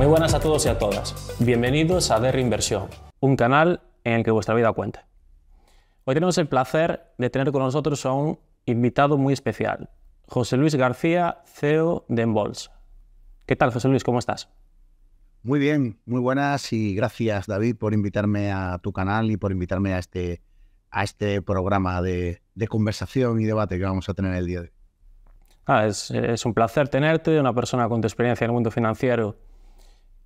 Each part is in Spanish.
Muy buenas a todos y a todas. Bienvenidos a De Inversión, un canal en el que vuestra vida cuente. Hoy tenemos el placer de tener con nosotros a un invitado muy especial, José Luis García, CEO de Enbols. ¿Qué tal, José Luis? ¿Cómo estás? Muy bien, muy buenas y gracias, David, por invitarme a tu canal y por invitarme a este, a este programa de, conversación y debate que vamos a tener el día de hoy. Ah, es un placer tenerte, una persona con tu experiencia en el mundo financiero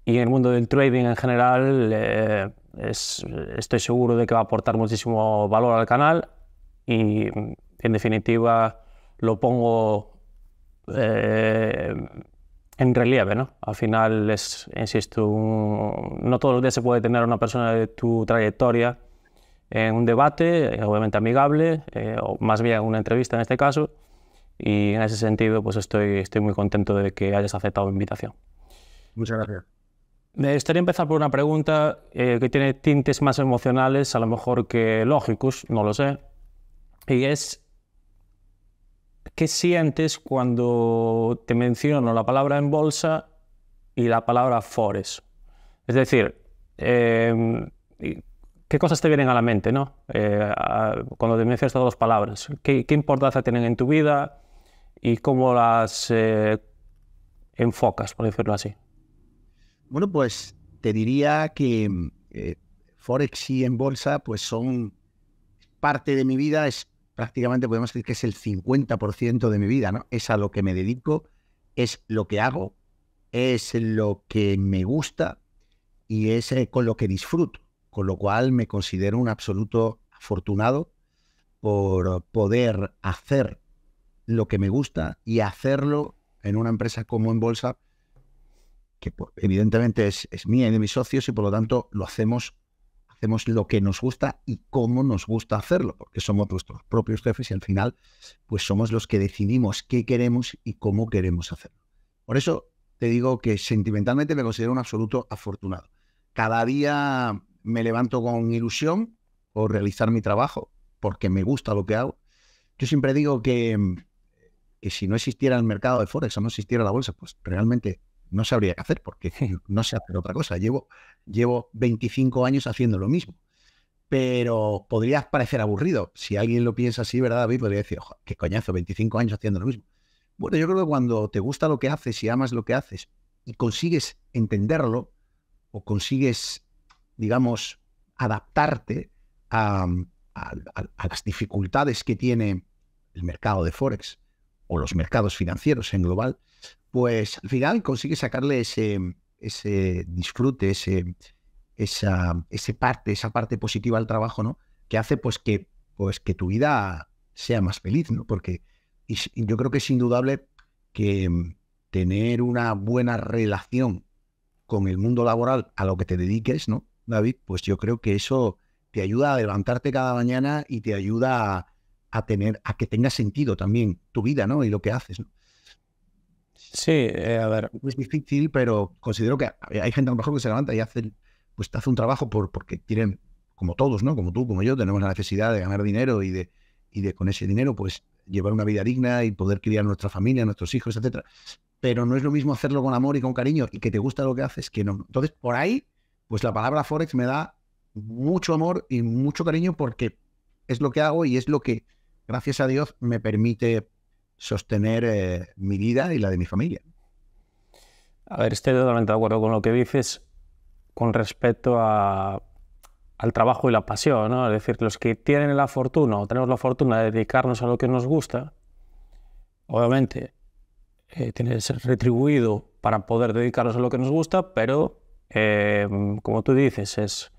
y en el mundo del trading en general eh, es, estoy seguro de que va a aportar muchísimo valor al canal y en definitiva lo pongo eh, en relieve. Al final es, insisto, no todos los días se puede tener una persona de tu trayectoria en un debate, eh, obviamente amigable, o más bien una entrevista en este caso, y en ese sentido pues estoy, estoy muy contento de que hayas aceptado mi invitación. Muchas gracias. Me gustaría empezar por una pregunta eh, que tiene tintes más emocionales, a lo mejor que lógicos, no lo sé. Y es, ¿qué sientes cuando te menciono la palabra en bolsa y la palabra fores? Es decir, em, ¿qué cosas te vienen a la mente no? Eh, cuando te mencionas todas dos palabras? ¿Qué, importancia tienen en tu vida y cómo las eh, enfocas, por decirlo así? Bueno, pues te diría que mm, eh, Forex y en bolsa pues son parte de mi vida, es prácticamente podemos decir que es el 50% de mi vida, ¿no? Es a lo que me dedico, es lo que hago, es lo que me gusta y es eh, con lo que disfruto, con lo cual me considero un absoluto afortunado por poder hacer lo que me gusta y hacerlo en una empresa como en bolsa que evidentemente es, mía y de mis socios y por lo tanto lo hacemos, hacemos lo que nos gusta y cómo nos gusta hacerlo, porque somos nuestros propios jefes y al final pues somos los que decidimos qué queremos y cómo queremos hacerlo. Por eso te digo que sentimentalmente me considero un absoluto afortunado. Cada día me levanto con ilusión por realizar mi trabajo, porque me gusta lo que hago. Yo siempre digo que, que si no existiera el mercado de Forex o no existiera la bolsa, pues realmente no sabría qué hacer porque no sé hacer otra cosa. Llevo, llevo 25 años haciendo lo mismo. Pero podría parecer aburrido. Si alguien lo piensa así, ¿verdad, David? Podría decir, qué coñazo, 25 años haciendo lo mismo. Bueno, yo creo que cuando te gusta lo que haces y amas lo que haces y consigues entenderlo o consigues, digamos, adaptarte a las dificultades que tiene el mercado de Forex, los mercados financieros en global, pues al final consigue sacarle ese, ese disfrute, ese, esa, ese parte, esa parte positiva al trabajo, ¿no? Que hace pues que, pues, que tu vida sea más feliz, ¿no? Porque yo creo que es indudable que mm, tener una buena relación con el mundo laboral a lo que te dediques, ¿no, David? Pues yo creo que eso te ayuda a levantarte cada mañana y te ayuda a, a tener, a que tenga sentido también tu vida, ¿no? Y lo que haces, Sí, eh, a ver. Es difícil, pero considero que hay gente a lo mejor que se levanta y hace, pues, hace un trabajo por, porque tienen, como todos, ¿no? Como tú, como yo, tenemos la necesidad de ganar dinero y de, y de con ese dinero, pues, llevar una vida digna y poder criar a nuestra familia, nuestros hijos, etcétera. Pero no es lo mismo hacerlo con amor y con cariño y que te gusta lo que haces que no. Entonces, por ahí, pues la palabra Forex me da mucho amor y mucho cariño porque es lo que hago y es lo que gracias a Dios, me permite sostener eh, mi vida y la de mi familia. A ver, estoy totalmente de acuerdo con lo que dices con respecto al trabajo y la pasión, ¿no? Es decir, los que tienen la fortuna o tenemos la fortuna de dedicarnos a lo que nos gusta, obviamente eh, tiene que ser retribuido para poder dedicarnos a lo que nos gusta, pero eh, como tú dices, es,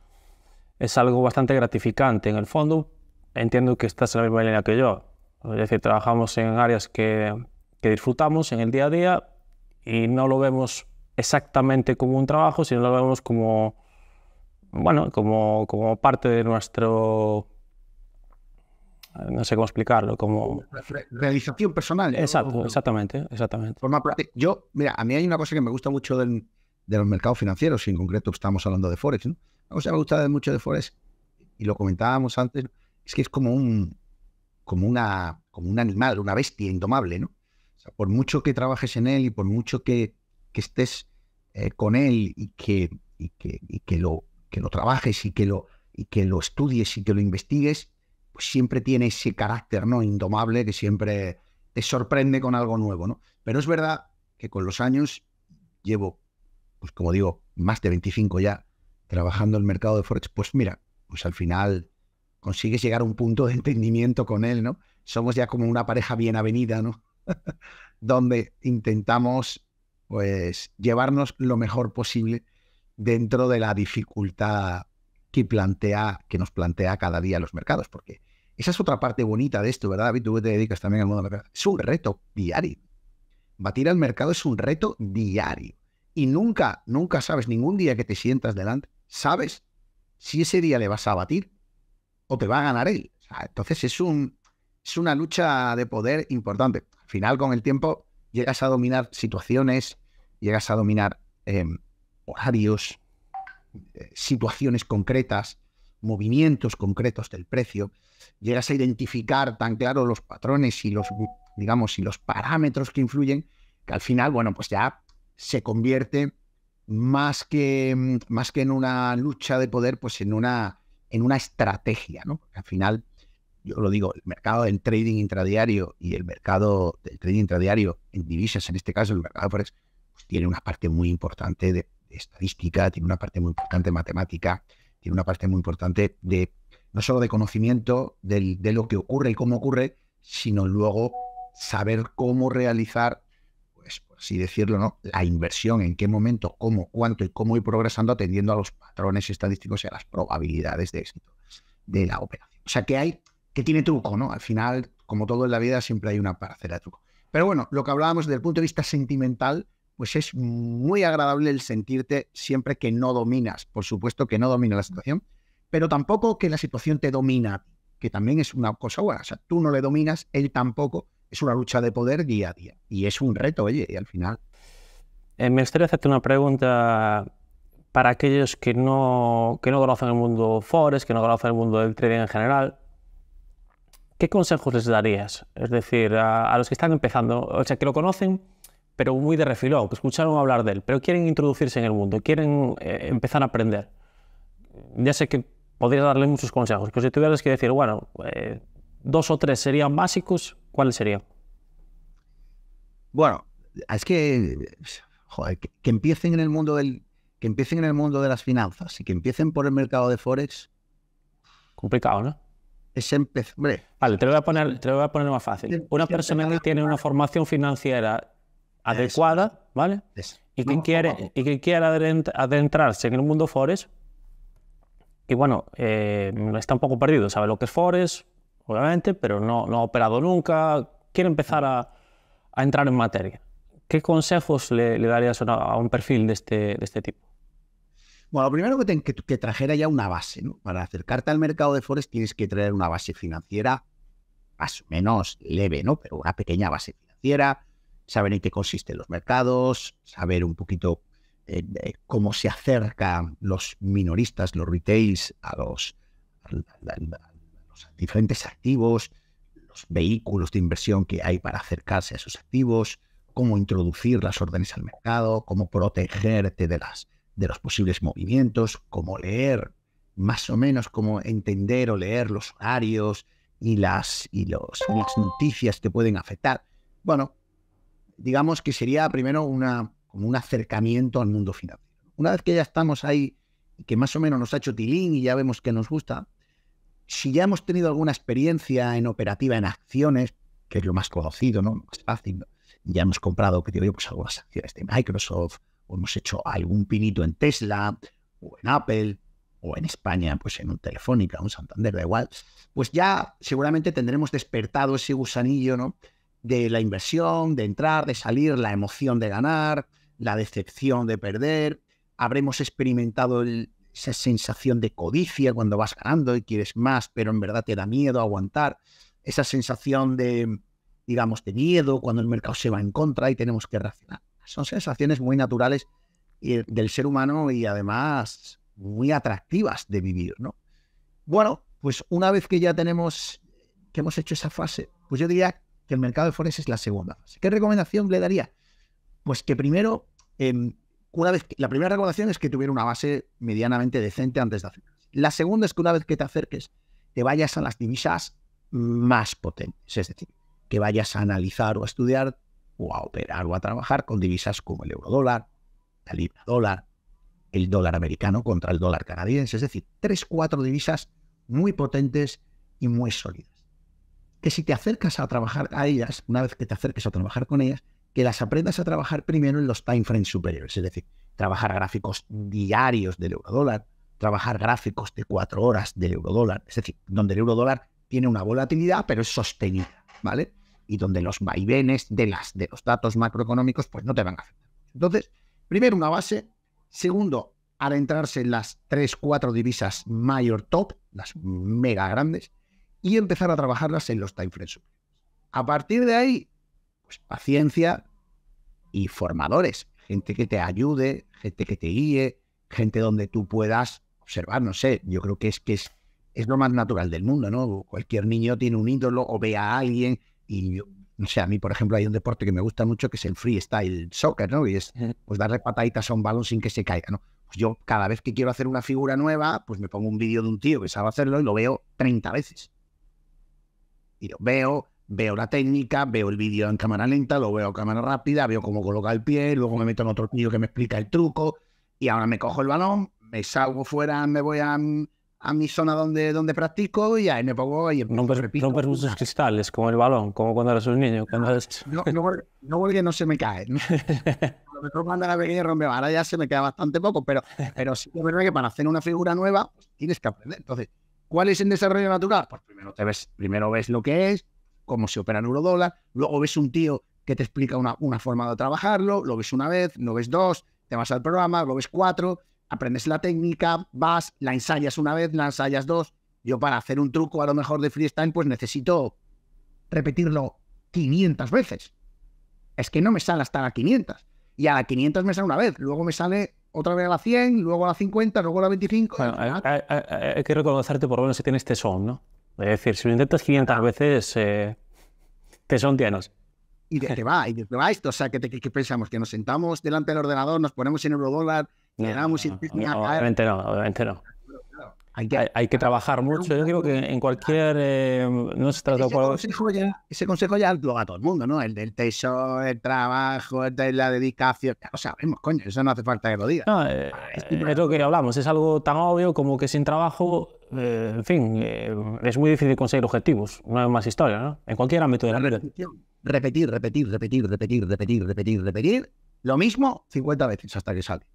es algo bastante gratificante en el fondo entiendo que estás en la misma línea que yo. Es decir, trabajamos en áreas que, disfrutamos en el día a día y no lo vemos exactamente como un trabajo, sino lo vemos como, bueno, como, como parte de nuestro no sé cómo explicarlo, como... Realización personal. Exacto, exactamente, exactamente. Forma, yo, mira, a mí hay una cosa que me gusta mucho de los mercados financieros, y en concreto estamos hablando de Forex, ¿no? Una cosa que me gusta mucho de Forex, y lo comentábamos antes, es que es como un, como una, como un animal, una bestia indomable, ¿no? O sea, por mucho que trabajes en él y por mucho que, estés eh, con él y que, que, lo, que lo trabajes y que lo, y que lo estudies y que lo investigues, pues siempre tiene ese carácter ¿no? indomable que siempre te sorprende con algo nuevo. ¿no? Pero es verdad que con los años llevo, pues como digo, más de 25 ya trabajando en el mercado de Forex, pues mira, pues al final consigues llegar a un punto de entendimiento con él, ¿no? Somos ya como una pareja bien avenida, ¿no? Donde intentamos, pues, llevarnos lo mejor posible dentro de la dificultad que plantea, que nos plantea cada día los mercados, porque esa es otra parte bonita de esto, ¿verdad, David? Tú te dedicas también al mundo de mercado. Es un reto diario. Batir al mercado es un reto diario. Y nunca, nunca sabes, ningún día que te sientas delante, sabes si ese día le vas a batir o te va a ganar él. entonces es, un, es una lucha de poder importante. Al final, con el tiempo, llegas a dominar situaciones, llegas a dominar em, horarios, eh, situaciones concretas, movimientos concretos del precio, llegas a identificar tan claro los patrones y los, digamos, y los parámetros que influyen, que al final, bueno, pues ya se convierte más que, más que en una lucha de poder, pues en una, en una estrategia, ¿no? al final, yo lo digo, el mercado del trading intradiario y el mercado del trading intradiario en divisas, en este caso el mercado Forex, pues tiene una parte muy importante de, estadística, tiene una parte muy importante de matemática, tiene una parte muy importante de no solo de conocimiento de lo que ocurre y cómo ocurre, sino luego saber cómo realizar pues, por así decirlo, ¿no? la inversión, en qué momento, cómo, cuánto y cómo ir progresando atendiendo a los patrones estadísticos y a las probabilidades de éxito de la operación. O sea que hay, que tiene truco, ¿no? Al final, como todo en la vida, siempre hay una parcela de truco. Pero bueno, lo que hablábamos desde el punto de vista sentimental, pues es muy agradable el sentirte siempre que no dominas. Por supuesto que no domina la situación, pero tampoco que la situación te domina, que también es una cosa buena. O sea, tú no le dominas, él tampoco, es una lucha de poder día a día. Y es un reto, oye, y al final. Eh, me gustaría hacerte una pregunta para aquellos que no, que no conocen el mundo Forex, que no conocen el mundo del trading en general. ¿Qué consejos les darías? Es decir, a, los que están empezando, o sea, que lo conocen, pero muy de refilón, que escucharon hablar de él, pero quieren introducirse en el mundo, quieren eh, empezar a aprender. Ya sé que podrías darle muchos consejos, pero si tuvieras que decir, bueno, eh, dos o tres serían básicos ¿Cuál sería? Bueno, es que, joder, que, empiecen en el mundo del que empiecen en el mundo de las finanzas y que empiecen por el mercado de forex complicado, ¿no? Es empezar. Vale, te lo voy a poner, te voy a poner más fácil. Em-, una em-, persona que em-, tiene una formación financiera adecuada, ¿vale? Y que quiere y adentrarse en el mundo forex y bueno, eh, está un poco perdido, sabe lo que es forex, obviamente, pero no, no ha operado nunca, quiere empezar a, a entrar en materia. ¿Qué consejos le, darías a, un perfil de este, de este tipo? Bueno, lo primero que, te, que, trajera ya una base, ¿no? Para acercarte al mercado de Forex tienes que traer una base financiera más o menos leve, ¿no? Pero una pequeña base financiera, saber en qué consisten los mercados, saber un poquito eh, cómo se acercan los minoristas, los retails, a los, diferentes activos, los vehículos de inversión que hay para acercarse a esos activos, cómo introducir las órdenes al mercado, cómo protegerte de, las, de los posibles movimientos, cómo leer, más o menos cómo entender o leer los horarios y las, y los, noticias que pueden afectar. Bueno, digamos que sería primero una, como un acercamiento al mundo financiero. Una vez que ya estamos ahí, que más o menos nos ha hecho tilín y ya vemos que nos gusta, si ya hemos tenido alguna experiencia en operativa, en acciones, que es lo más conocido, ¿no? más fácil, ya hemos comprado, que digo pues algunas acciones de Microsoft, o hemos hecho algún pinito en Tesla, o en Apple, o en España, pues en un Telefónica, un Santander, da igual, pues ya seguramente tendremos despertado ese gusanillo, ¿no? De la inversión, de entrar, de salir, la emoción de ganar, la decepción de perder, habremos experimentado el, esa sensación de codicia cuando vas ganando y quieres más, pero en verdad te da miedo aguantar, esa sensación de, digamos, de miedo cuando el mercado se va en contra y tenemos que reaccionar. Son sensaciones muy naturales eh, del ser humano y además muy atractivas de vivir, ¿no? Bueno, pues una vez que ya tenemos, que hemos hecho esa fase, pues yo diría que el mercado de Forex es la segunda fase. ¿Qué recomendación le daría? Pues que primero em, vez la primera recomendación es que tuviera una base medianamente decente antes de hacerlo La segunda es que una vez que te acerques, te vayas a las divisas más potentes, es decir, que vayas a analizar o a estudiar o a operar o a trabajar con divisas como el euro dólar, la libra dólar, el dólar americano contra el dólar canadiense, es decir, tres, cuatro divisas muy potentes y muy sólidas. Que si te acercas a trabajar a ellas, una vez que te acerques a trabajar con ellas, que las aprendas a trabajar primero en los time frames superiores, es decir, trabajar gráficos diarios del eurodólar, trabajar gráficos de cuatro horas del eurodólar, es decir, donde el eurodólar tiene una volatilidad pero es sostenida, ¿vale? Y donde los vaivenes de, las, de los datos macroeconómicos pues no te van a afectar. Entonces, primero una base, segundo, adentrarse en las tres, cuatro divisas mayor top, las mega grandes, y empezar a trabajarlas en los frames superiores. A partir de ahí, pues paciencia y formadores, gente que te ayude, gente que te guíe, gente donde tú puedas observar, no sé, yo creo que es que es, es lo más natural del mundo, ¿no? Cualquier niño tiene un ídolo o ve a alguien y yo, no sé, a mí, por ejemplo, hay un deporte que me gusta mucho que es el freestyle soccer, ¿no? Y es pues darle pataditas a un balón sin que se caiga, ¿no? Pues, yo cada vez que quiero hacer una figura nueva, pues me pongo un vídeo de un tío que sabe hacerlo y lo veo 30 veces. Y lo veo, veo la técnica, veo el vídeo en cámara lenta, lo veo en cámara rápida, veo cómo coloca el pie, luego me meto en otro vídeo que me explica el truco, y ahora me cojo el balón, me salgo fuera, me voy a, a mi zona donde, donde practico y ahí me pongo y rompes, repito. rompes muchos cristales, como el balón, como cuando eras un niño. Cuando ah, No, no, no, porque no se me cae. lo cuando era pequeño rompe, ahora ya se me queda bastante poco, pero, pero sí que es que para hacer una figura nueva tienes que aprender. Entonces, ¿cuál es el desarrollo natural? Pues primero te ves, primero ves lo que es, cómo se opera en eurodólar, luego ves un tío que te explica una, forma de trabajarlo, lo ves una vez, lo ves dos, te vas al programa, lo ves cuatro, aprendes la técnica, vas, la ensayas una vez, la ensayas dos. Yo para hacer un truco a lo mejor de freestyle pues necesito repetirlo 500 veces. Es que no me sale hasta la 500. Y a la 500 me sale una vez, luego me sale otra vez a la 100, luego a la 50, luego a la 25. hay, que reconocerte por lo menos si tienes tesón, ¿no? Es decir, si lo intentas 500 veces, eh, te son tienes. Y de va, y de va esto. O sea, que, pensamos? ¿Que nos sentamos delante del ordenador, nos ponemos en eurodólar, le damos y... obviamente no, obviamente no. Hay que, trabajar mucho. Yo digo que en cualquier. Eh, no se trata ese, consejo ya, ya lo da todo el mundo, ¿no? El del techo, el trabajo, el de la dedicación. O sea, sabemos, coño. Eso no hace falta que lo diga. No, eh, es lo que hablamos. Es algo tan obvio como que sin trabajo eh, en fin, es muy difícil conseguir objetivos, una vez más historia, ¿no? En cualquier ámbito de la vida. Repetir, repetir, repetir, repetir, repetir, repetir, repetir, lo mismo 50 veces hasta que sale.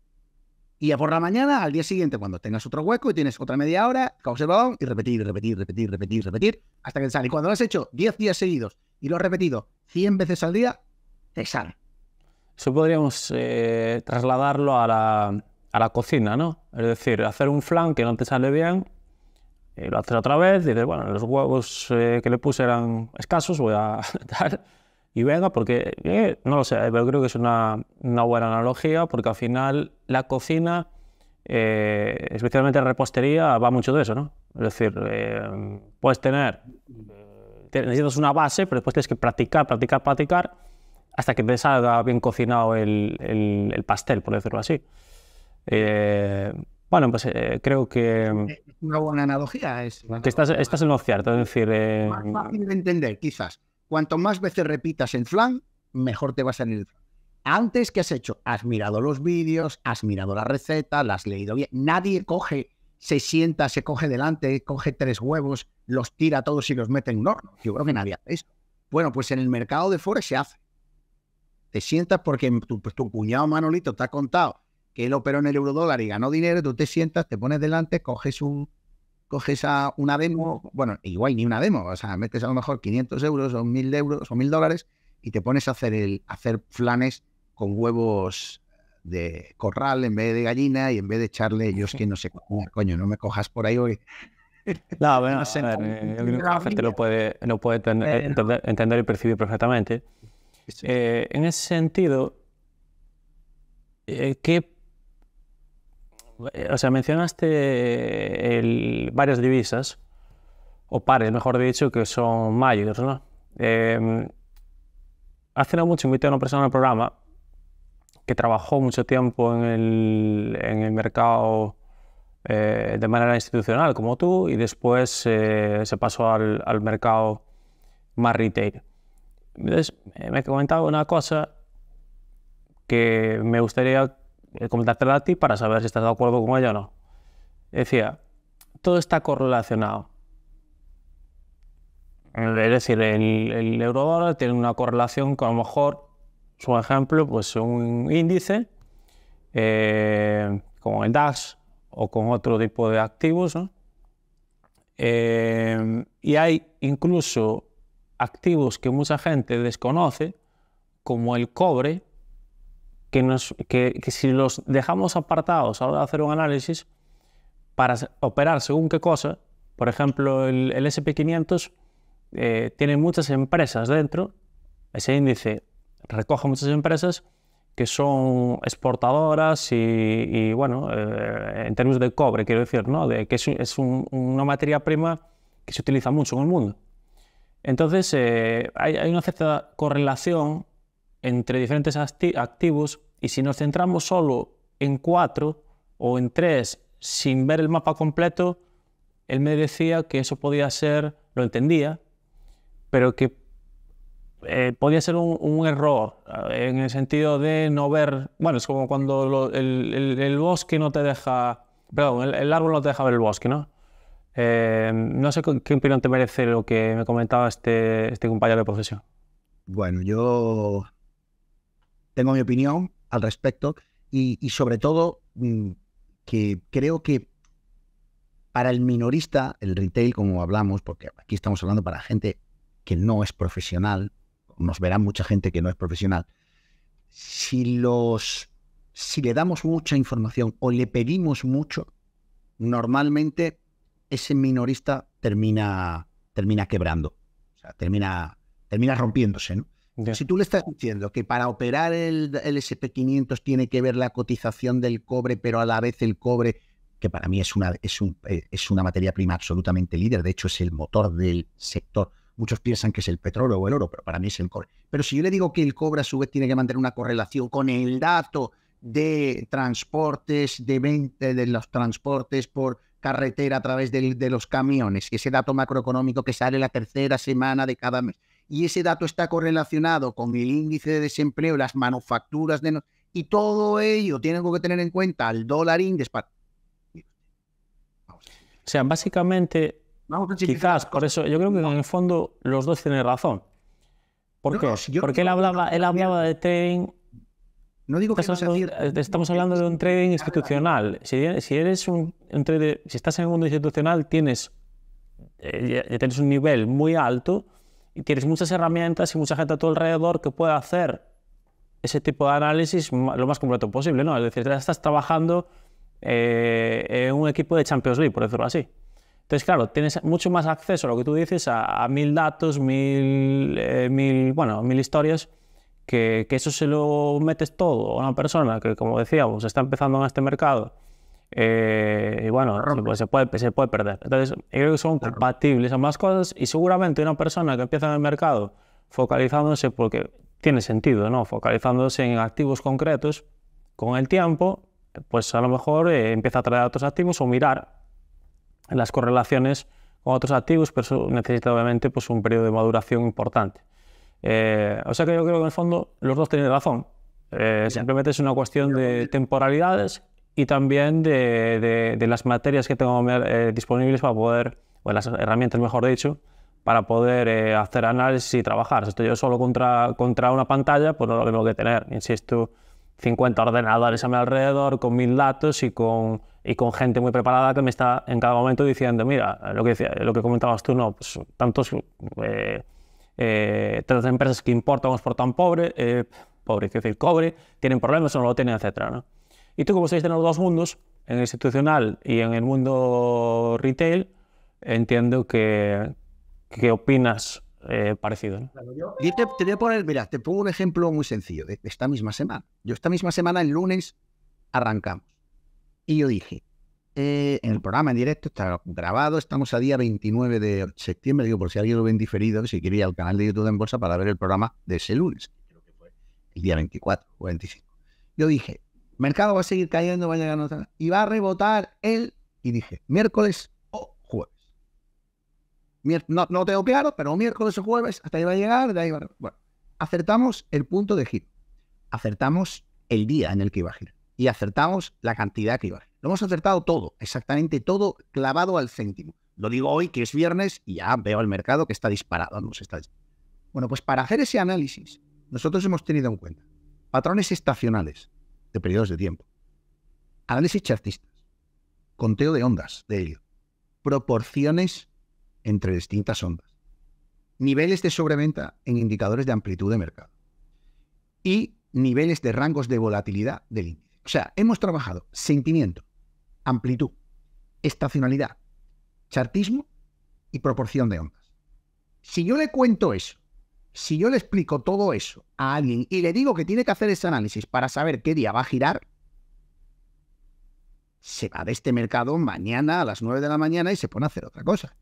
Y ya por la mañana, al día siguiente, cuando tengas otro hueco y tienes otra media hora, el observado y repetir, repetir, repetir, repetir, repetir, hasta que te sale. Y cuando lo has hecho 10 días seguidos y lo has repetido 100 veces al día, te sale. Eso podríamos eh, trasladarlo a la, cocina, ¿no? Es decir, hacer un flan que no te sale bien, eh, lo haces otra vez, y dices, bueno, los huevos eh, que le puse eran escasos, voy a y venga, porque eh, no lo sé, eh, pero creo que es una, una buena analogía, porque al final la cocina, eh, especialmente la repostería, va mucho de eso, ¿no? Es decir, puedes tener, necesitas una base, pero después tienes que practicar, practicar, practicar, hasta que te salga bien cocinado el, el, pastel, por decirlo así. bueno, pues creo que... una buena analogía. Es que Estás, en lo cierto, es decir... Más fácil de entender, quizás Cuanto más veces repitas en flan, mejor te va a salir Antes, ¿qué has hecho? Has mirado los vídeos, has mirado la receta, la has leído bien. Nadie coge, se sienta, se coge delante, coge tres huevos, los tira todos y los mete en un horno. Yo creo que nadie hace eso. Bueno, pues en el mercado de Forex se hace. Te sientas porque tu, pues, cuñado Manolito te ha contado que él operó en el dólar y ganó dinero, tú te sientas, te pones delante, coges un, coges a una demo, bueno, igual ni una demo, o sea, metes a lo mejor 500 euros o 1000 euros o 1000 dólares y te pones a hacer, el, hacer flanes con huevos de corral en vez de gallina y en vez de echarle, yo es que no sé, coño, no me cojas por ahí hoy. No, bueno, a ver, eh, el lo puede, puede entender, y percibir perfectamente. Eh, en ese sentido, eh, ¿qué eh, o sea, mencionaste el, varias divisas, o pares, mejor dicho, que son mayores, ¿no? Em, hace no mucho invité a una persona al programa que trabajó mucho tiempo en el, en el mercado eh, de manera institucional, como tú, y después eh, se pasó al, al, mercado más retail. Entonces, me comentado una cosa que me gustaría eh, comentártela a ti para saber si estás de acuerdo con ella o no. Decía, todo está correlacionado. Eh, es decir, el, el eurodólar tiene una correlación con a lo mejor, su ejemplo, pues un índice eh, como el DAX o con otro tipo de activos. y hay incluso activos que mucha gente desconoce, como el cobre, que, nos, que, si los dejamos apartados a la hora de hacer un análisis, para operar según qué cosa, por ejemplo, el, SP500 eh, tiene muchas empresas dentro, ese índice recoge muchas empresas que son exportadoras y, bueno, eh, en términos de cobre, quiero decir, ¿no? de que es, una materia prima que se utiliza mucho en el mundo. Entonces, eh, hay, hay, una cierta correlación entre diferentes activos y si nos centramos solo en cuatro o en tres sin ver el mapa completo, él me decía que eso podía ser, lo entendía, pero que eh, podía ser un, error eh, en el sentido de no ver, bueno, es como cuando el, bosque no te deja, perdón, el, árbol no te deja ver el bosque, ¿no? Eh, no sé qué opinión te merece lo que me comentaba este, este compañero de profesión. Bueno, yo tengo mi opinión al respecto y, sobre todo mm, que creo que para el minorista, el retail, como hablamos, porque aquí estamos hablando para gente que no es profesional, nos verá mucha gente que no es profesional, si los si le damos mucha información o le pedimos mucho, normalmente ese minorista termina, termina quebrando, o sea, termina, termina rompiéndose. ¿no? Si tú le estás diciendo que para operar el, SP500 tiene que ver la cotización del cobre, pero a la vez el cobre, que para mí es una, es, un, eh, es una materia prima absolutamente líder, de hecho es el motor del sector. Muchos piensan que es el petróleo o el oro, pero para mí es el cobre. Pero si yo le digo que el cobre a su vez tiene que mantener una correlación con el dato de transportes, de, de los transportes por carretera a través de, los camiones, ese dato macroeconómico que sale la tercera semana de cada mes, y ese dato está correlacionado con el índice de desempleo, las manufacturas de... y todo ello tiene que tener en cuenta el dólar index. O sea, básicamente, quizás por eso, yo creo que en el fondo los dos tienen razón. ¿Por qué? Porque él hablaba, él hablaba de trading no digo que estamos, hablando, estamos hablando de un trading institucional. E-, si, eres un, si estás en el mundo institucional, tienes, eh, tienes un nivel muy alto tienes muchas herramientas y mucha gente a tu alrededor que puede hacer ese tipo de análisis lo más completo posible, ¿no? Es decir, ya estás trabajando eh, en un equipo de Champions League, por decirlo así. Entonces, claro, tienes mucho más acceso a lo que tú dices, a, mil datos, mil, eh, mil, bueno, mil historias, que, eso se lo metes todo a una persona que, como decíamos, está empezando en este mercado eh, y bueno, se puede, se puede, perder. Entonces, yo creo que son compatibles ambas cosas y seguramente una persona que empieza en el mercado focalizándose, porque tiene sentido, ¿no? Focalizándose en activos concretos, con el tiempo, pues a lo mejor eh, empieza a traer otros activos o mirar las correlaciones con otros activos, pero eso necesita obviamente pues, un periodo de maduración importante. Eh, o sea que yo creo que en el fondo los dos tienen razón. simplemente es una cuestión de temporalidades y también de, de, las materias que tengo eh, disponibles para poder, o las herramientas mejor dicho, para poder eh, hacer análisis y trabajar. Si estoy yo solo contra, contra una pantalla, pues no lo tengo que tener, insisto, 50 ordenadores a mi alrededor, con mil datos y con, y con gente muy preparada que me está en cada momento diciendo, mira, lo que, lo que comentabas tú, no, pues tantos, eh, eh tantas empresas que importan o exportan pobre, pobre, es decir, cobre, tienen problemas o no lo tienen, etc ¿no? Y tú, como sois de los dos mundos, en el institucional y en el mundo retail, entiendo que, qué opinas eh, parecido. te, voy a poner, mira, te pongo un ejemplo muy sencillo de esta misma semana. Yo esta misma semana, el lunes, arrancamos. Y yo dije, eh, en el programa en directo está grabado, estamos a día 29 de septiembre, digo, por si alguien lo en diferido, si quería ir al canal de YouTube en Bolsa para ver el programa de ese lunes, creo que fue el día 24 o 25. Yo dije, mercado va a seguir cayendo, va a llegar otra. Y va a rebotar él y dije, miércoles o jueves. no, te tengo claro, pero miércoles o jueves, hasta ahí va a llegar, de ahí va Bueno, acertamos el punto de giro. Acertamos el día en el que iba a girar. Y acertamos la cantidad que iba a girar. Lo hemos acertado todo, exactamente todo, clavado al céntimo. Lo digo hoy que es viernes y ya veo el mercado que está disparado. está disparado. Bueno, pues para hacer ese análisis, nosotros hemos tenido en cuenta patrones estacionales, de periodos de tiempo. Análisis chartistas, conteo de ondas de helio, proporciones entre distintas ondas, niveles de sobreventa en indicadores de amplitud de mercado y niveles de rangos de volatilidad del índice. O sea, hemos trabajado sentimiento, amplitud, estacionalidad, chartismo y proporción de ondas. Si yo le cuento eso si yo le explico todo eso a alguien y le digo que tiene que hacer ese análisis para saber qué día va a girar, se va de este mercado mañana a las 9 de la mañana y se pone a hacer otra cosa.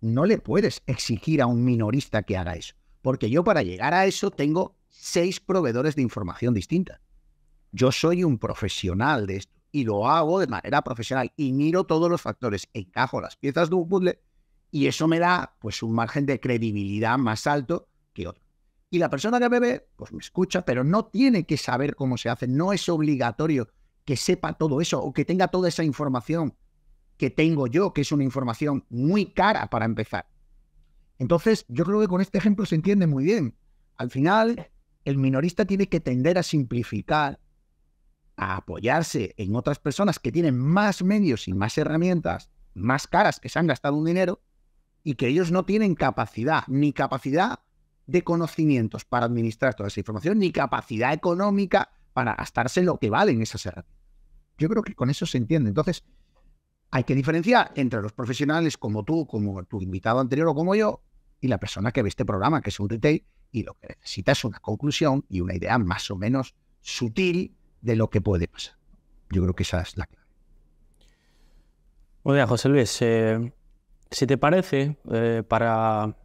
No le puedes exigir a un minorista que haga eso, porque yo para llegar a eso tengo seis proveedores de información distinta. Yo soy un profesional de esto y lo hago de manera profesional y miro todos los factores, encajo las piezas de un puzzle y eso me da pues un margen de credibilidad más alto y la persona que bebe, pues me escucha, pero no tiene que saber cómo se hace, no es obligatorio que sepa todo eso o que tenga toda esa información que tengo yo, que es una información muy cara para empezar. Entonces, yo creo que con este ejemplo se entiende muy bien. Al final, el minorista tiene que tender a simplificar, a apoyarse en otras personas que tienen más medios y más herramientas, más caras que se han gastado un dinero y que ellos no tienen capacidad, ni capacidad de conocimientos para administrar toda esa información ni capacidad económica para gastarse lo que vale en esa herramientas. Yo creo que con eso se entiende. Entonces, hay que diferenciar entre los profesionales como tú, como tu invitado anterior o como yo, y la persona que ve este programa, que es un retail, y lo que necesita es una conclusión y una idea más o menos sutil de lo que puede pasar. Yo creo que esa es la clave. Muy bien, José Luis. Eh, si te parece, eh, para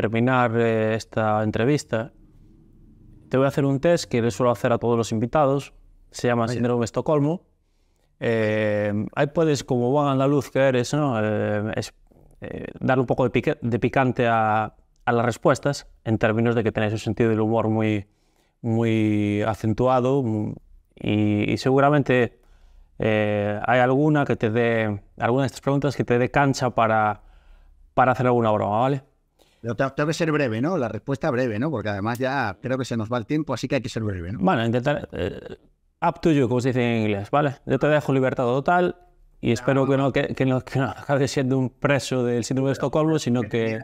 terminar eh, esta entrevista, te voy a hacer un test que le suelo hacer a todos los invitados. Se llama síndrome Estocolmo. Eh, ahí puedes, como van a la luz que eres, ¿no? Eh, es, dar un poco de, picante a, las respuestas, en términos de que tenéis un sentido del humor muy, muy acentuado y, seguramente hay alguna que te dé, alguna de estas preguntas que te dé cancha para, para hacer alguna broma, ¿vale? tengo que ser breve, ¿no? La respuesta breve, ¿no? Porque además ya creo que se nos va el tiempo, así que hay que ser breve, ¿no? Bueno, intentar... Eh, up to you, como se dice en inglés, ¿vale? Yo te dejo libertad total y espero que no, no, acabes siendo un preso del síndrome de Estocolmo, sino que...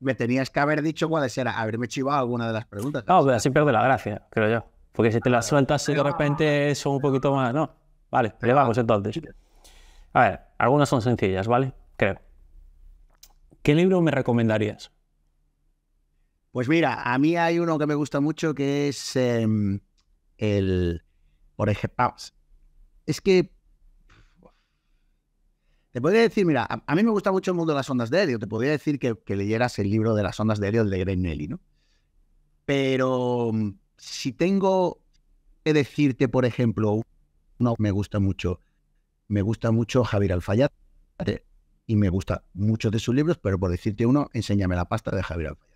Me tenías que haber dicho cuál era, haberme chivado alguna de las preguntas. No, pero así pierde la gracia, creo yo. Porque si te la sueltas y de repente son un poquito más... No, vale, le entonces. A ver, algunas son sencillas, ¿vale? Creo. ¿Qué libro me recomendarías? Pues mira, a mí hay uno que me gusta mucho que es em, el. Por ejemplo, es que. Te podría decir, mira, a, mí me gusta mucho el mundo de las ondas de helio. Te podría decir que, leyeras el libro de las ondas de helio, el de Grey Nelly, ¿no? Pero mm, si tengo que decirte, por ejemplo, no me gusta mucho. Me gusta mucho Javier Alfayate y me gusta mucho de sus libros, pero por decirte uno, enséñame la pasta de Javier Alfayate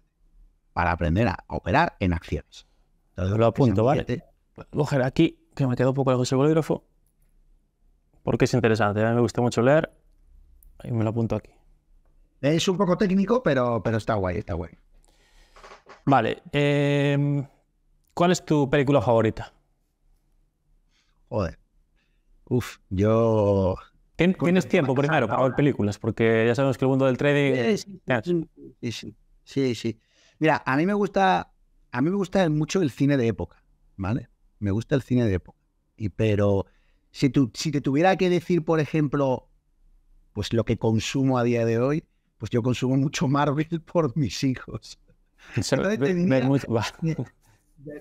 para aprender a operar en acciones. Entonces, lo apunto, ¿vale? a Coger aquí, que me quedó un poco lejos el bolígrafo, porque es interesante. A ¿eh? mí me gusta mucho leer y me lo apunto aquí. Es un poco técnico, pero, pero está guay, está guay. Vale. Eh, ¿Cuál es tu película favorita? Joder. Uf, yo. ¿Tienes tiempo primero para ver películas? Porque ya sabemos que el mundo del trading. sí, sí. Mira, a mí me gusta, a mí me gusta mucho el cine de época, ¿vale? Me gusta el cine de época. Y pero si, tú, si te tuviera que decir, por ejemplo, pues lo que consumo a día de hoy, pues yo consumo mucho Marvel por mis hijos.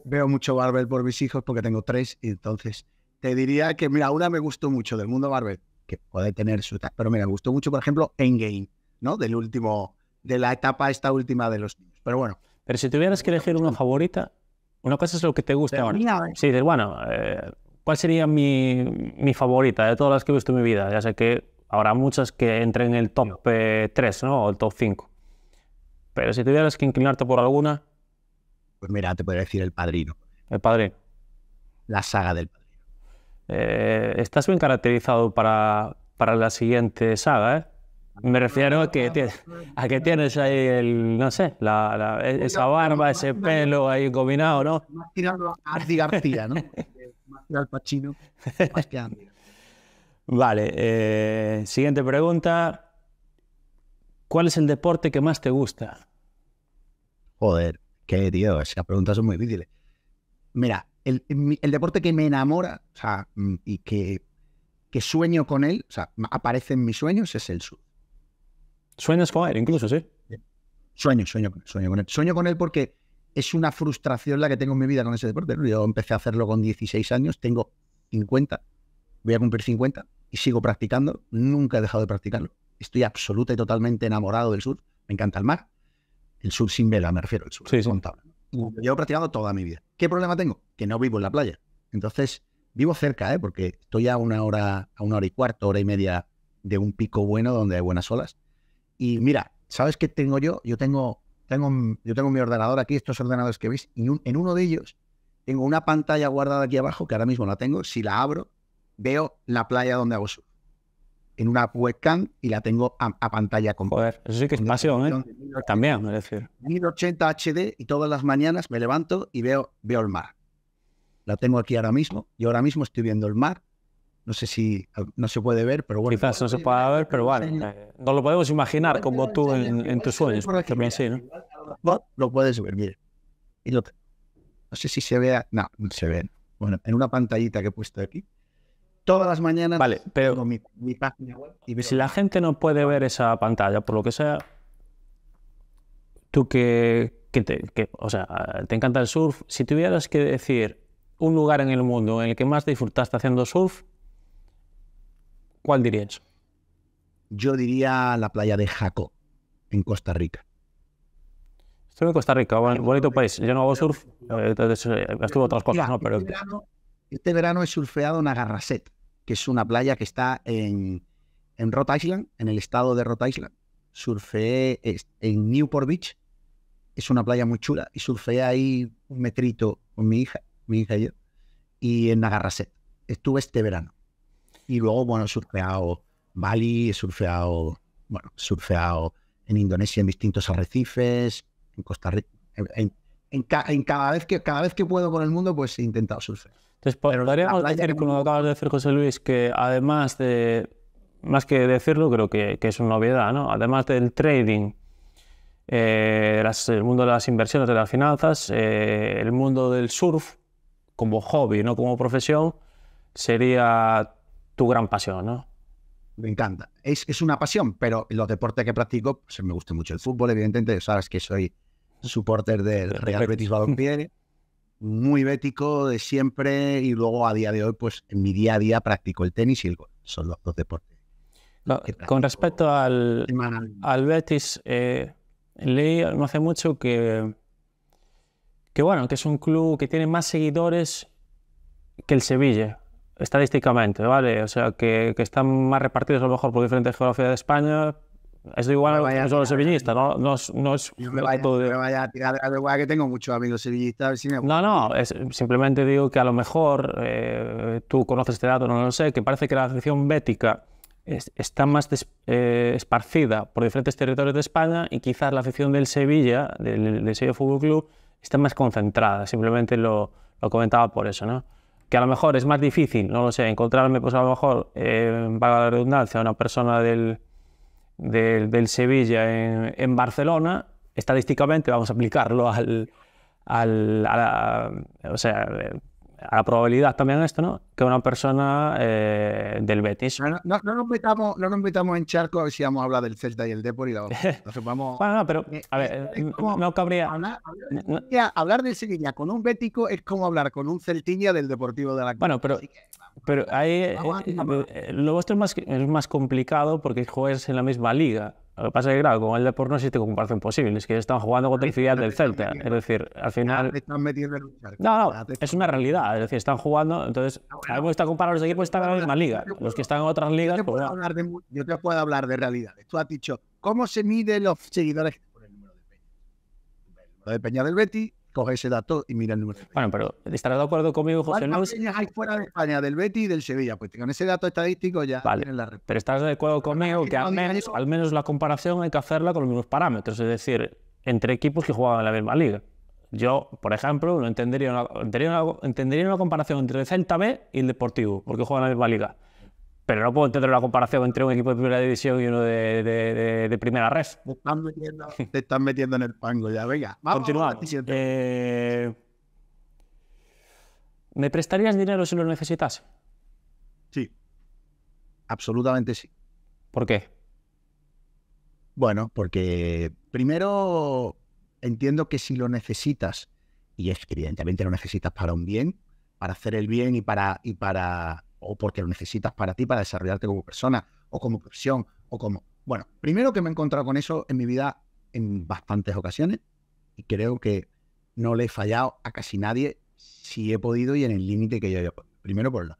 veo mucho Marvel por mis hijos porque tengo tres y entonces te diría que, mira, una me gustó mucho del mundo Marvel, que puede tener su... Pero mira, me gustó mucho, por ejemplo, Endgame, ¿no? Del último de la etapa esta última de los niños. Pero bueno. Pero si tuvieras que elegir una favorita, una cosa es lo que te gusta ahora. Sí, dices, bueno, eh, ¿cuál sería mi, favorita de todas las que he visto en mi vida? Ya sé que habrá muchas que entren en el top 3, eh, ¿no? O el top 5. Pero si tuvieras que inclinarte por alguna... Pues mira, te podría decir El Padrino. El Padrino. La saga del Padrino. Eh, estás bien caracterizado para, para la siguiente saga, ¿eh? Me refiero a que, ah, tienes, a que tienes ahí, el, no sé, e-, esa barba, ese pelo ahí combinado, ¿no? Más tirado a Arti García, ¿no? Más tirado al Pachino, más que Vale, eh, siguiente pregunta. ¿Cuál es el deporte que más te gusta? Joder, qué tío, esas preguntas son muy difíciles. Mira, el, deporte que me enamora, mm, y que, que sueño con él, o sea, aparece en mis sueños, es el sur. ¿Sueñas con él incluso, sí? Sueño, sueño, con él. Sueño con él porque es una frustración la que tengo en mi vida con ese deporte. Yo empecé a hacerlo con 16 años, tengo 50, voy a cumplir 50 y sigo practicando. Nunca he dejado de practicarlo. Estoy absoluta y totalmente enamorado del sur. Me encanta el mar. El sur sin vela, me refiero, al sur sí, sí. practicado Llevo practicando toda mi vida. ¿Qué problema tengo? Que no vivo en la playa. Entonces, vivo cerca, ¿eh? porque estoy a una hora, a una hora y cuarto, hora y media de un pico bueno donde hay buenas olas. Y mira, ¿sabes qué tengo yo? Yo tengo, tengo, yo tengo mi ordenador aquí, estos ordenadores que veis, y en uno de ellos tengo una pantalla guardada aquí abajo, que ahora mismo la tengo. Si la abro, veo la playa donde hago surf. En una webcam y la tengo a, pantalla con Joder, eso sí que es pasión, ¿eh? También, es decir. 1080 HD y todas las mañanas me levanto y veo, veo el mar. La tengo aquí ahora mismo y ahora mismo estoy viendo el mar no sé si ah, no se puede ver, pero bueno. Quizás no se pueda ver, pero vale. Eh, no lo podemos imaginar como tú en, tus sueños. También sí, ¿no? Lo puedes ver, mire. Y no sé si se vea, no, se ve. Bueno, en una pantallita que he puesto aquí. Todas las mañanas vale, pero mi, página web. Y si la gente no puede ver esa pantalla, por lo que sea, tú que, que, o sea, te encanta el surf, si tuvieras que decir un lugar en el mundo en el que más disfrutaste haciendo surf, ¿cuál dirías? Yo diría la playa de Jaco, en Costa Rica. Estuve en Costa Rica, bonito país. Yo no hago surf, estuve otras cosas, ¿no? Pero... Este, verano, este he surfeado en Agarraset, que es una playa que está en, en Rhode Island, en el estado de Rhode Island. Surfeé en Newport Beach, es una playa muy chula, y surfeé ahí un metrito con mi hija, mi hija y yo, y en Agarraset. Estuve este verano. Y luego, bueno, he surfeado Bali, he surfeado, bueno, surfeado en Indonesia en distintos arrecifes, en Costa Rica, en, cada, vez que, cada vez que puedo con el mundo, pues he intentado surfear. Entonces, podríamos decir, como acabas de decir José Luis, que además de, más que decirlo, creo que, que es una novedad, ¿no? Además del trading, eh, el mundo de las inversiones, de las finanzas, eh, el mundo del surf como hobby, no como profesión, sería tu gran pasión, ¿no? Me encanta. Es, una pasión, pero los deportes que practico, pues, me gusta mucho el fútbol, evidentemente. Sabes que soy mm. supporter del Real Betis Balompié, muy bético de siempre y luego a día de hoy, pues en mi día a día practico el tenis y el gol. Son los dos deportes. con respecto al, al Betis, eh, leí no hace mucho que, que, bueno, que es un club que tiene más seguidores que el Sevilla estadísticamente, ¿vale? O sea, que, están más repartidos a lo mejor por diferentes geografías de España, es igual no es solo sevillista, eh. no, no, es... No es me vaya, a tirar de la que tengo muchos amigos sevillistas. No, no, simplemente digo que a lo mejor eh, tú conoces este dato, no lo sé, que parece que la afición bética está más eh, esparcida por diferentes territorios de España y quizás la afición del Sevilla, del, Sevilla Fútbol Club, está más concentrada, simplemente lo, lo comentaba por eso, ¿no? que a lo mejor es más difícil, no lo sé, encontrarme, pues a lo mejor, eh, vaga la redundancia, una persona del, del, Sevilla en, Barcelona, estadísticamente vamos a aplicarlo al, al a o sea, a la probabilidad también esto, ¿no? Que una persona eh, del Betis. No, no, nos metamos, no nos metamos en charco a ver si vamos a hablar del Celta y el Depor y la vamos. bueno, pero eh, a ver, eh, no cabría. Hablar, de ese con un bético es como hablar con un celtiña del Deportivo de la Bueno, pero. pero ahí, lo vuestro es más, es más complicado porque juegas en la misma liga. Lo que pasa es que, claro, con el deporte no existe comparación posible. Es que están jugando contra el del Celta. Es decir, al final. No, no, es una realidad. Es decir, están jugando. Entonces, algo ah, está comparado. Los equipos están en la misma liga. Los que están en otras ligas. Yo te pues puedo, hablar, de, yo te puedo hablar de realidades. Tú has dicho, ¿cómo se miden los seguidores? Por el número de Peña. Peña del Betty coge ese dato y mira el número. Bueno, pero estarás de acuerdo conmigo, José Luis. hay fuera de España del Betis y del Sevilla? Pues con ese dato estadístico ya vale. tienen la respuesta. Pero estás de acuerdo conmigo que al menos, al menos la comparación hay que hacerla con los mismos parámetros, es decir, entre equipos que jugaban en la misma liga. Yo, por ejemplo, no entendería entendería entendería una comparación entre el Celta B y el Deportivo, porque juegan en la misma liga pero no puedo entender la comparación entre un equipo de primera división y uno de, primera red. Te están, metiendo, en el pango ya, venga. Continúa. Eh, ¿Me prestarías dinero si lo necesitas? Sí. Absolutamente sí. ¿Por qué? Bueno, porque primero entiendo que si lo necesitas, y es que evidentemente lo necesitas para un bien, para hacer el bien y para, y para o porque lo necesitas para ti, para desarrollarte como persona, o como profesión, o como... Bueno, primero que me he encontrado con eso en mi vida en bastantes ocasiones y creo que no le he fallado a casi nadie si he podido y en el límite que yo haya podido. Primero por la...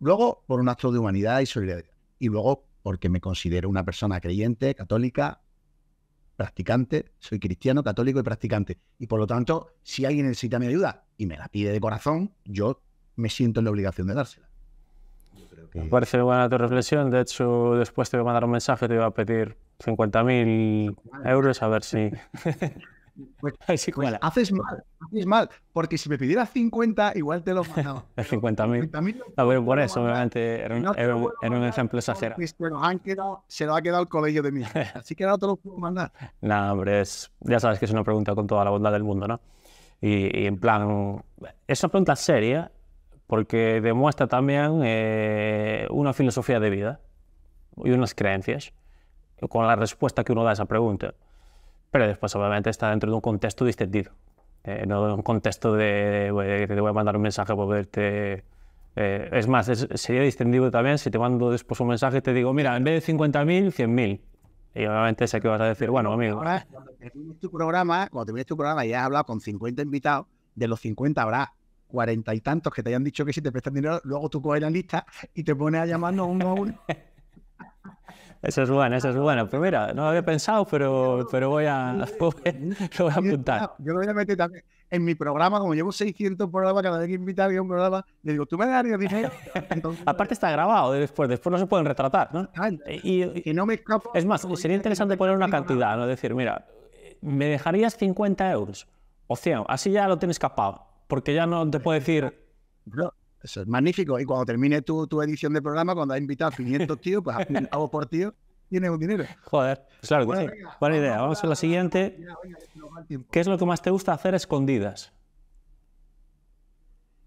Luego por un acto de humanidad y solidaridad. Y luego porque me considero una persona creyente, católica, practicante, soy cristiano, católico y practicante. Y por lo tanto, si alguien necesita mi ayuda y me la pide de corazón, yo me siento en la obligación de dársela. Me parece buena tu reflexión. De hecho, después te voy a mandar un mensaje, te voy a pedir 50.000 euros a ver si. Pues, pues haces mal, haces mal, porque si me pidiera 50, igual te lo mandaba. 50.000. 50 por eso, obviamente, era un, un ejemplo exagerado. bueno han se lo ha quedado el colegio de mí, así que ahora te lo puedo mandar. No, hombre, ya sabes que es una pregunta con toda la bondad del mundo, ¿no? Y, y en plan, es una pregunta seria porque demuestra también eh, una filosofía de vida y unas creencias con la respuesta que uno da a esa pregunta. Pero después, obviamente, está dentro de un contexto distendido, eh, no de un contexto de, que te voy a mandar un mensaje por verte. Eh, es más, sería distendido también si te mando después un mensaje y te digo, mira, en vez de 50.000, 100.000. Y obviamente sé que vas a decir, bueno, amigo. cuando termines tu programa, cuando termines tu programa y ya has hablado con 50 invitados, de los 50 habrá cuarenta y tantos que te hayan dicho que si te prestan dinero, luego tú coges la lista y te pones a llamarnos uno a uno. Eso es bueno, eso es bueno. Pero pues mira, no lo había pensado, pero, pero voy a, pues, lo voy a apuntar. Yo lo voy a meter también en mi programa, como llevo 600 programas, cada vez que invitar a un programa, le digo, tú me darías dinero. Aparte está grabado, después, después no se pueden retratar, ¿no? Eh, y, no me Es más, sería interesante poner una cantidad, ¿no? Decir, mira, me dejarías 50 euros o 100, así ya lo tienes capado porque ya no te puedo decir. No, eso es magnífico. Y cuando termine tu, edición de programa, cuando has invitado a 500 tíos, pues hago por tío, tienes un dinero. Joder, claro, buena idea. Vamos a la siguiente. ¿Qué es lo que más te gusta hacer a escondidas?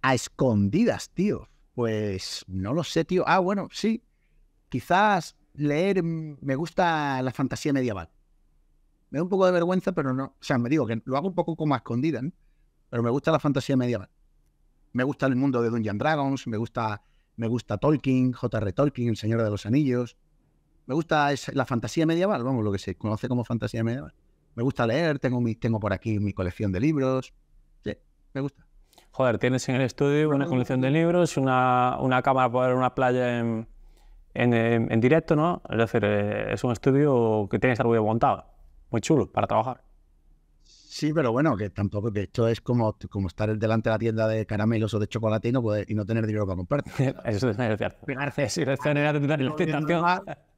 A escondidas, tío. Pues no lo sé, tío. Ah, bueno, sí. Quizás leer, mm, me gusta la fantasía medieval. Me da un poco de vergüenza, pero no. O sea, me digo que lo hago un poco como a escondidas pero me gusta la fantasía medieval. Me gusta el mundo de Dungeons Dragons, me gusta, me gusta Tolkien, J.R. Tolkien, El Señor de los Anillos. Me gusta la fantasía medieval, vamos, lo que se conoce como fantasía medieval. Me gusta leer, tengo, mi, tengo por aquí mi colección de libros. Sí, me gusta. Joder, tienes en el estudio una colección de libros, una, una cámara para ver una playa en, en, en, directo, ¿no? Es decir, eh, es un estudio que tienes algo de montado. Muy chulo para trabajar. Sí, pero bueno, que tampoco, que esto es como, como estar delante de la tienda de caramelos o de chocolate y no, tener dinero para comprar. Eso es cierto.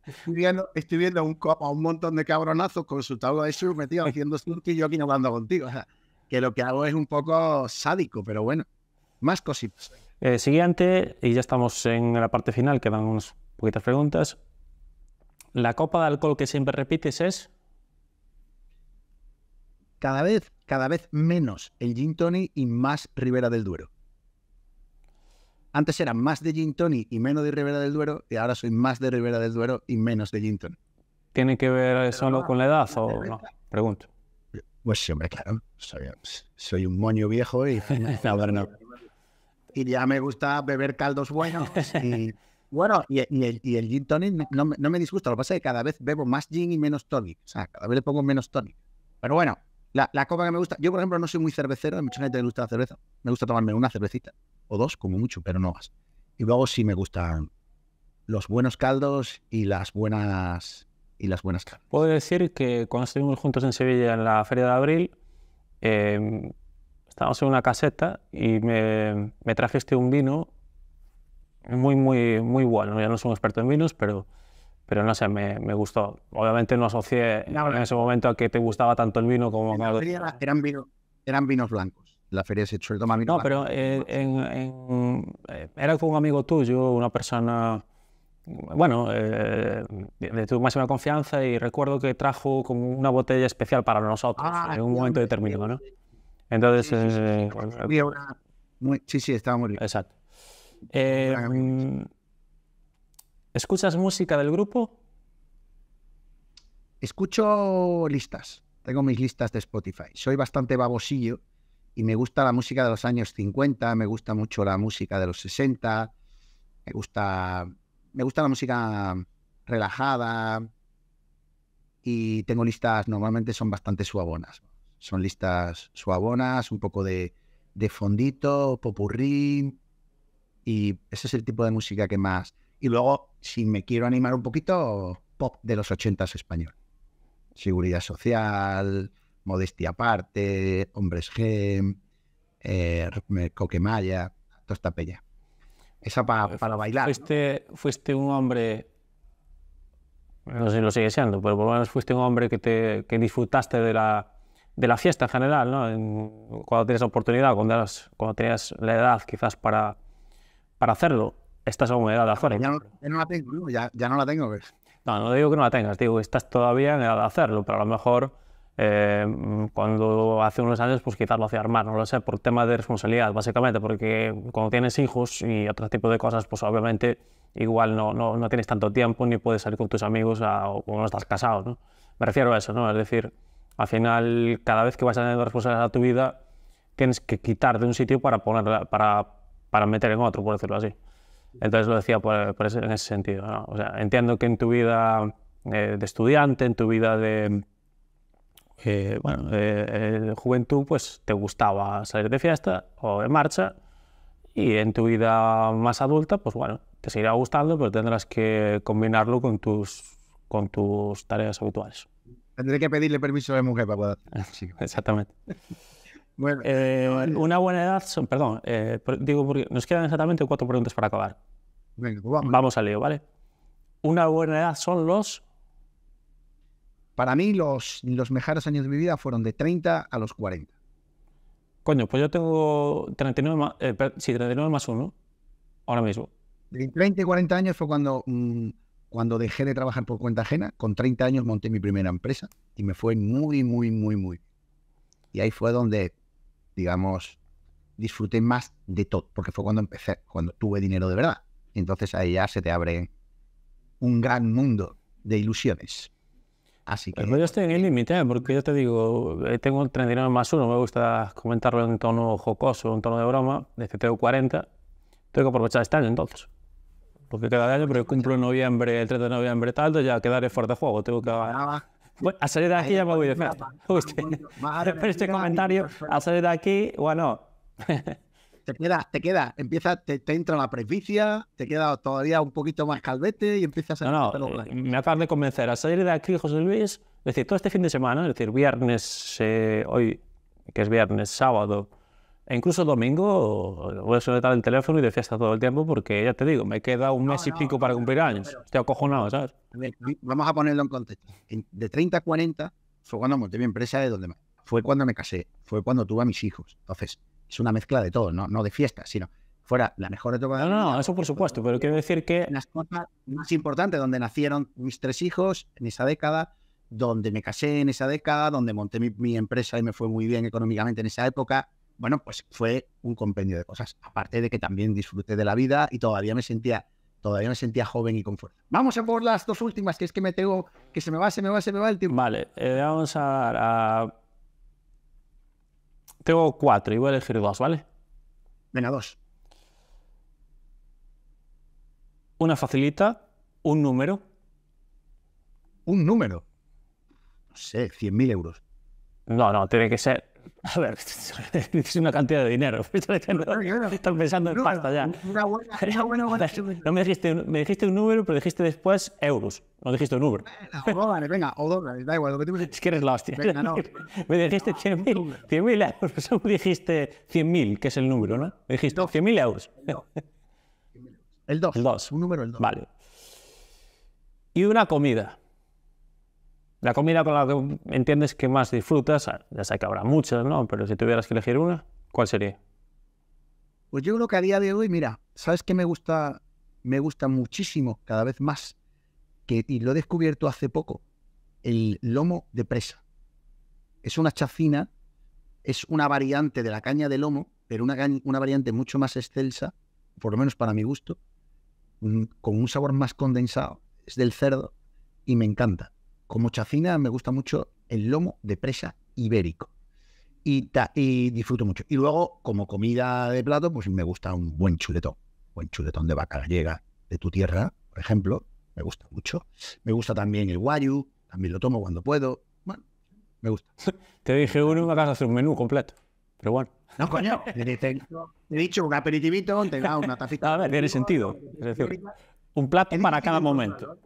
Estoy viendo, estoy viendo un, a un montón de cabronazos con su tabla de surf metido haciendo surf y yo aquí no hablando contigo. O sea, que lo que hago es un poco sádico, pero bueno, más cositas. Eh, siguiente, y ya estamos en la parte final, quedan unas poquitas preguntas. La copa de alcohol que siempre repites es cada vez, cada vez menos el gin Tony y más Ribera del Duero. Antes era más de gin Tony y menos de Ribera del Duero, y ahora soy más de Ribera del Duero y menos de gin Tony. ¿Tiene que ver solo con la edad o no? Pregunto. Pues sí, hombre, claro. Soy, un moño viejo y... y ya me gusta beber caldos buenos y... Bueno, y, el, gin tonic no, no, me disgusta. Lo que pasa es que cada vez bebo más gin y menos tonic. O sea, cada vez le pongo menos tonic. Pero bueno, la, la, copa que me gusta, yo por ejemplo no soy muy cervecero, mucha gente le gusta la cerveza. Me gusta tomarme una cervecita o dos, como mucho, pero no más. Y luego sí me gustan los buenos caldos y las buenas y las buenas Puedo decir que cuando estuvimos juntos en Sevilla en la feria de abril, em, estábamos en una caseta y me, me trajiste un vino muy, muy, muy bueno. Ya no soy un experto en vinos, pero pero no sé, me, gustó. Obviamente no asocié en ese momento a que te gustaba tanto el vino como... la feria eran, vinos blancos. La feria se el toma vino No, pero eh, eh, era un amigo tuyo, una persona, bueno, eh, de, tu máxima confianza y recuerdo que trajo como una botella especial para nosotros ah, en un momento determinado, ¿no? Entonces... Sí, sí, sí, sí, estaba muy Exacto. ¿Escuchas música del grupo? Escucho listas. Tengo mis listas de Spotify. Soy bastante babosillo y me gusta la música de los años 50, me gusta mucho la música de los 60, me gusta, me gusta la música relajada y tengo listas, normalmente son bastante suabonas. Son listas suabonas, un poco de, de fondito, popurrí y ese es el tipo de música que más... Y luego si me quiero animar un poquito, pop de los ochentas español. Seguridad social, modestia aparte, hombres G, eh, coquemaya, tostapella. Esa pues para bailar. Fuiste, fuiste un hombre, no sé si lo sigue siendo, pero por lo menos fuiste un hombre que, te, disfrutaste de la, de la fiesta en general, ¿no? cuando tienes la oportunidad, cuando, cuando tenías la edad quizás para, para hacerlo. Esta es humedad de hacer Ya no, ya no la tengo, ¿no? Ya, no la tengo. ¿ves? No, no digo que no la tengas, digo, estás todavía en edad de hacerlo, pero a lo mejor eh, cuando hace unos años, pues quizás lo hacía armar, no lo sé, por tema de responsabilidad, básicamente, porque cuando tienes hijos y otro tipo de cosas, pues obviamente igual no, no, no tienes tanto tiempo ni puedes salir con tus amigos o no estás casado, ¿no? Me refiero a eso, ¿no? Es decir, al final, cada vez que vas tener responsabilidad a tu vida, tienes que quitar de un sitio para, poner, para, para meter en otro, por decirlo así. Entonces lo decía por, en ese sentido. O sea, entiendo que en tu vida eh, de estudiante, en tu vida de eh, eh, juventud, pues te gustaba salir de fiesta o en marcha y en tu vida más adulta, pues bueno, te seguirá gustando, pero tendrás que combinarlo con tus, con tus tareas habituales. Tendré que pedirle permiso a la mujer para poder. Sí. Exactamente. Bueno, eh, eh, una buena edad son, perdón, eh, digo porque nos quedan exactamente cuatro preguntas para acabar. Venga, pues vamos. vamos al lío, ¿vale? Una buena edad son los... Para mí los, los mejores años de mi vida fueron de 30 a los 40. Coño, pues yo tengo 39 más, eh, sí, 39 más ahora mismo. De 30 y 40 años fue cuando, mm, cuando dejé de trabajar por cuenta ajena. Con 30 años monté mi primera empresa y me fue muy, muy, muy, muy. Y ahí fue donde digamos, disfruté más de todo, porque fue cuando empecé, cuando tuve dinero de verdad. Entonces ahí ya se te abre un gran mundo de ilusiones. Así pues que... yo estoy en el límite, ¿eh? porque yo te digo, eh, tengo 39 más uno me gusta comentarlo en tono jocoso, en tono de broma, desde este tengo 40, tengo que aprovechar este año entonces. Porque cada año, pero cumplo en noviembre, el 30 de noviembre, tal, ya quedaré fuerte juego, tengo que a salir de aquí ya me voy de este comentario, a salir de aquí, bueno. te queda, te queda, empieza, te, entra la presbicia, te queda todavía un poquito más calvete y empiezas a... No, no, eh, me acabas de convencer. A salir de aquí, José Luis, es decir, todo este fin de semana, es decir, viernes, eh, hoy, que es viernes, sábado, e incluso domingo eh, voy a soltar el teléfono y de fiesta todo el tiempo porque ya te digo, me queda un mes y pico para cumplir años. Estoy acojonado, ¿sabes? vamos a ponerlo en contexto. De 30 a 40 fue cuando monté mi empresa de donde fue cuando me casé, fue cuando tuve a mis hijos. Entonces, es una mezcla de todo, no, no de fiesta, sino fuera la mejor época. No, no, no, eso por supuesto, pero quiero decir que... Las cosas más importantes, donde nacieron mis tres hijos en esa década, donde me casé en esa década, donde monté mi, mi empresa y me fue muy bien económicamente en esa época, bueno, pues fue un compendio de cosas. Aparte de que también disfruté de la vida y todavía me sentía, todavía me sentía joven y con Vamos a por las dos últimas, que es que me tengo, que se me va, se me va, se me va el tiempo. Vale, eh, vamos a, a, Tengo cuatro y voy a elegir dos, ¿vale? Venga, dos. Una facilita, un número. Un número. No sé, 100.000 euros. No, no, tiene que ser A ver, es una cantidad de dinero. Estoy pensando en pasta ya. No me dijiste, me un número, pero dijiste después euros. No dijiste un número. O dólares, venga, o dólares, da igual. Lo que tú Es la hostia. Me dijiste 100.000 euros. Pues no dijiste 100.000, que es el número, ¿no? Me dijiste 100.000 euros. El 2. El 2. Un número el 2. Vale. Y una comida. La comida con la que entiendes que más disfrutas, ya sé que habrá muchas, ¿no? Pero si tuvieras que elegir una, ¿cuál sería? Pues yo creo que a día de hoy, mira, ¿sabes que me gusta? Me gusta muchísimo, cada vez más, que, y lo he descubierto hace poco, el lomo de presa. Es una chacina, es una variante de la caña de lomo, pero una, una variante mucho más excelsa, por lo menos para mi gusto, mm, con un sabor más condensado. Es del cerdo y me encanta. Como chacina me gusta mucho el lomo de presa ibérico. Y, y disfruto mucho. Y luego, como comida de plato, pues me gusta un buen chuletón. Buen chuletón de vaca gallega de tu tierra, por ejemplo. Me gusta mucho. Me gusta también el guayu. También lo tomo cuando puedo. Bueno, me gusta. Te dije uno, me vas hacer un menú completo. Pero bueno. No, coño. Te, he dicho un aperitivito, te dado una tacita. A ver, tiene sentido. Es decir, un plato para cada momento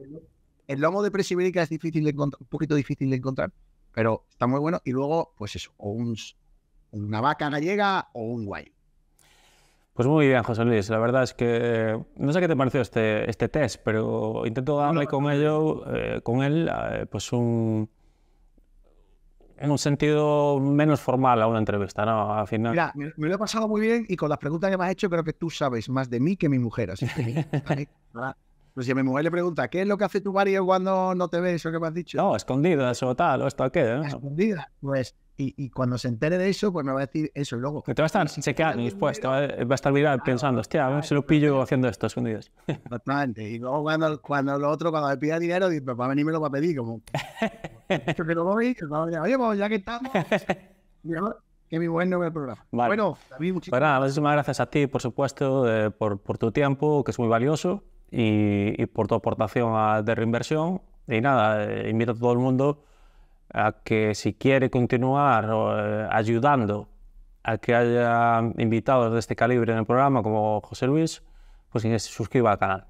el lomo de presa es difícil de encontrar, un poquito difícil de encontrar, pero está muy bueno. Y luego, pues eso, o un, una vaca gallega o un guay. Pues muy bien, José Luis. La verdad es que no sé qué te pareció este, este test, pero intento darle con ello, eh, con él, eh, pues un, en un sentido menos formal a una entrevista, ¿no? final. Mira, me, lo he pasado muy bien y con las preguntas que me has hecho creo que tú sabes más de mí que mi mujer. Así que, Pues si a mi mujer le pregunta, ¿qué es lo que hace tu marido cuando no te ve eso que me has dicho? No, escondido eso tal, o esto o qué. Ah, ¿no? pues. Y, y, cuando se entere de eso, pues me va a decir eso luego. Que te va a estar se chequeando después, va, a estar mirando pensando, hostia, se lo pillo haciendo esto escondido exactamente Y luego cuando, cuando lo otro, cuando le pida dinero, dice, pues a venir me lo va a pedir, como. Yo que lo voy, oye, pues ya que estamos. que mi buen no el programa. Bueno, David, muchísimas pues muchísimas gracias a ti, por supuesto, eh, por, por tu tiempo, que es muy valioso y, por tu aportación a de reinversión. Y nada, eh, invito a todo el mundo a que si quiere continuar eh, ayudando a que haya invitados de este calibre en el programa como José Luis, pues que se suscriba al canal.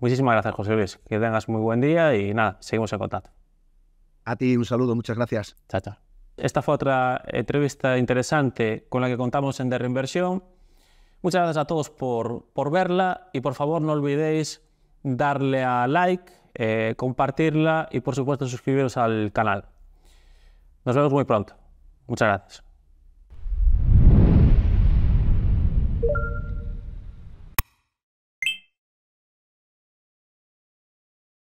Muchísimas gracias, José Luis. Que tengas muy buen día y nada, seguimos en contacto. A ti un saludo, muchas gracias. Chao, chao. Esta fue otra entrevista interesante con la que contamos en De Reinversión. Muchas gracias a todos por, verla y por favor no olvidéis darle a like, eh, compartirla y por supuesto suscribiros al canal. Nos vemos muy pronto. Muchas gracias.